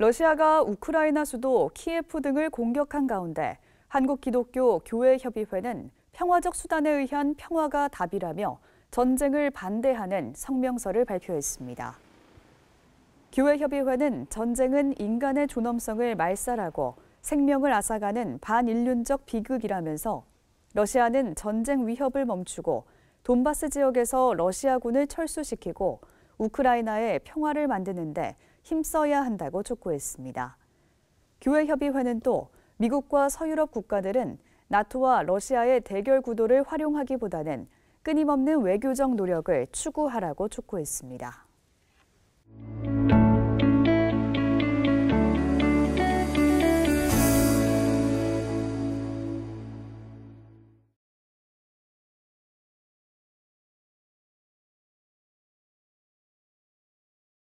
러시아가 우크라이나 수도 키예프 등을 공격한 가운데 한국 기독교 교회협의회는 평화적 수단에 의한 평화가 답이라며 전쟁을 반대하는 성명서를 발표했습니다. 교회협의회는 전쟁은 인간의 존엄성을 말살하고 생명을 앗아가는 반인륜적 비극이라면서 러시아는 전쟁 위협을 멈추고 돈바스 지역에서 러시아군을 철수시키고 우크라이나의 평화를 만드는데 힘써야 한다고 촉구했습니다. 교회협의회는 또 미국과 서유럽 국가들은 나토와 러시아의 대결 구도를 활용하기보다는 끊임없는 외교적 노력을 추구하라고 촉구했습니다.